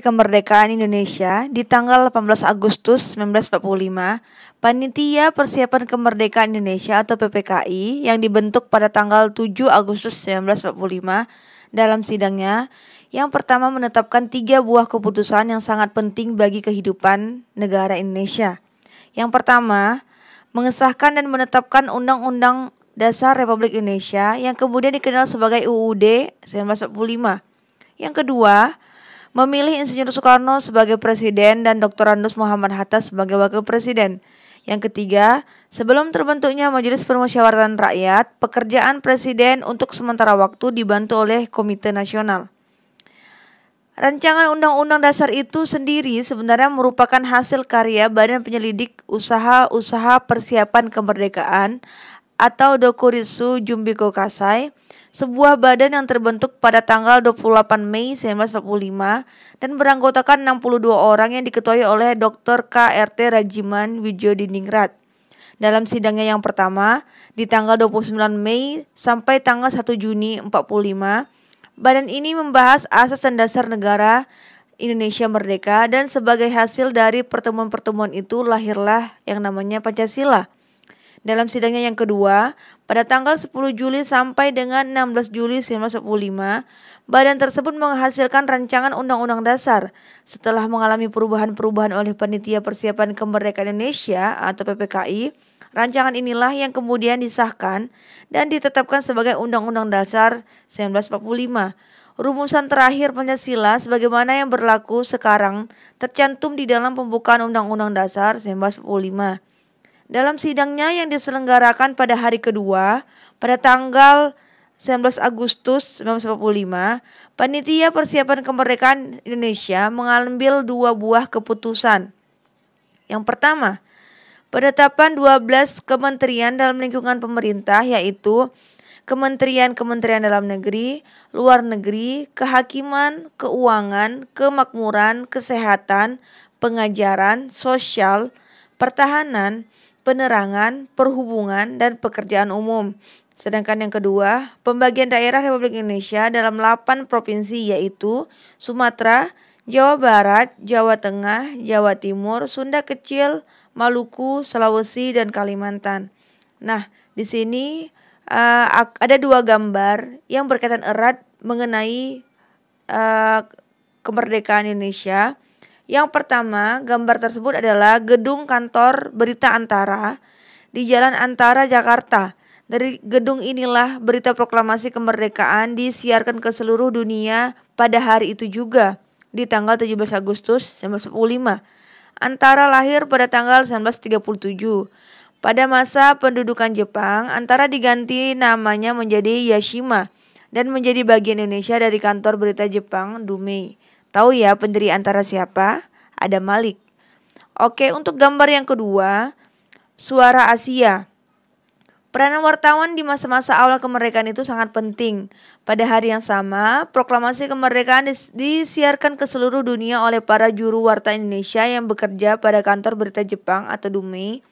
Kemerdekaan Indonesia di tanggal 18 Agustus 1945, Panitia Persiapan Kemerdekaan Indonesia atau PPKI yang dibentuk pada tanggal 7 Agustus 1945 dalam sidangnya yang pertama menetapkan tiga buah keputusan yang sangat penting bagi kehidupan negara Indonesia. Yang pertama, mengesahkan dan menetapkan Undang-Undang Dasar Republik Indonesia yang kemudian dikenal sebagai UUD 1945. Yang kedua, memilih Insinyur Soekarno sebagai presiden dan Dr. Andus Muhammad Hatta sebagai wakil presiden. Yang ketiga, sebelum terbentuknya Majelis Permusyawaratan Rakyat, pekerjaan presiden untuk sementara waktu dibantu oleh Komite Nasional. Rancangan Undang-Undang Dasar itu sendiri sebenarnya merupakan hasil karya Badan Penyelidik Usaha-Usaha Persiapan Kemerdekaan atau Dokurisu Jumbiko Kasai sebuah badan yang terbentuk pada tanggal 28 Mei 1945 dan beranggotakan 62 orang yang diketuai oleh Dr. KRT Rajiman Wijodiningrat. Dalam sidangnya yang pertama, di tanggal 29 Mei sampai tanggal 1 Juni 45, badan ini membahas asas dan dasar negara Indonesia merdeka dan sebagai hasil dari pertemuan-pertemuan itu lahirlah yang namanya Pancasila. Dalam sidangnya yang kedua, pada tanggal 10 Juli sampai dengan 16 Juli 1945, badan tersebut menghasilkan rancangan Undang-Undang Dasar setelah mengalami perubahan-perubahan oleh Panitia Persiapan Kemerdekaan Indonesia atau PPKI. Rancangan inilah yang kemudian disahkan dan ditetapkan sebagai Undang-Undang Dasar 1945 rumusan terakhir Pancasila sebagaimana yang berlaku sekarang tercantum di dalam pembukaan Undang-Undang Dasar 1945. Dalam sidangnya yang diselenggarakan pada hari kedua, pada tanggal 19 Agustus 1945, Panitia Persiapan Kemerdekaan Indonesia mengambil dua buah keputusan. Yang pertama, penetapan 12 kementerian dalam lingkungan pemerintah yaitu Kementerian-kementerian dalam negeri, luar negeri, kehakiman, keuangan, kemakmuran, kesehatan, pengajaran, sosial, pertahanan, penerangan, perhubungan, dan pekerjaan umum. Sedangkan yang kedua, pembagian daerah Republik Indonesia dalam 8 provinsi yaitu Sumatera, Jawa Barat, Jawa Tengah, Jawa Timur, Sunda Kecil, Maluku, Sulawesi, dan Kalimantan. Nah, di sini uh, ada dua gambar yang berkaitan erat mengenai uh, kemerdekaan Indonesia yang pertama, gambar tersebut adalah gedung kantor Berita Antara di Jalan Antara Jakarta. Dari gedung inilah berita proklamasi kemerdekaan disiarkan ke seluruh dunia pada hari itu juga di tanggal 17 Agustus 1945. Antara lahir pada tanggal 1937. Pada masa pendudukan Jepang, Antara diganti namanya menjadi Yashima dan menjadi bagian Indonesia dari kantor berita Jepang Dumei. Tahu ya pendiri antara siapa? Ada Malik. Oke, untuk gambar yang kedua, suara Asia. Peranan wartawan di masa-masa awal kemerdekaan itu sangat penting. Pada hari yang sama, proklamasi kemerdekaan dis disiarkan ke seluruh dunia oleh para juru warta Indonesia yang bekerja pada kantor berita Jepang atau Dumei.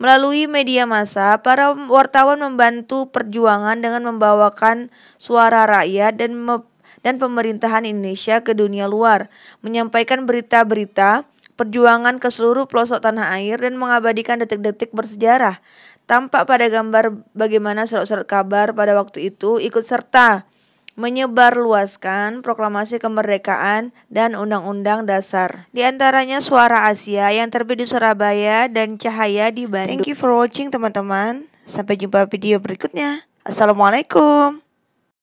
Melalui media massa, para wartawan membantu perjuangan dengan membawakan suara rakyat dan dan pemerintahan Indonesia ke dunia luar, menyampaikan berita-berita perjuangan ke seluruh pelosok tanah air dan mengabadikan detik-detik bersejarah. Tampak pada gambar bagaimana surat-surat kabar pada waktu itu ikut serta menyebarluaskan proklamasi kemerdekaan dan undang-undang dasar. Di antaranya Suara Asia yang terbit di Surabaya dan Cahaya di Bandung. Thank you for watching teman-teman. Sampai jumpa video berikutnya. Assalamualaikum.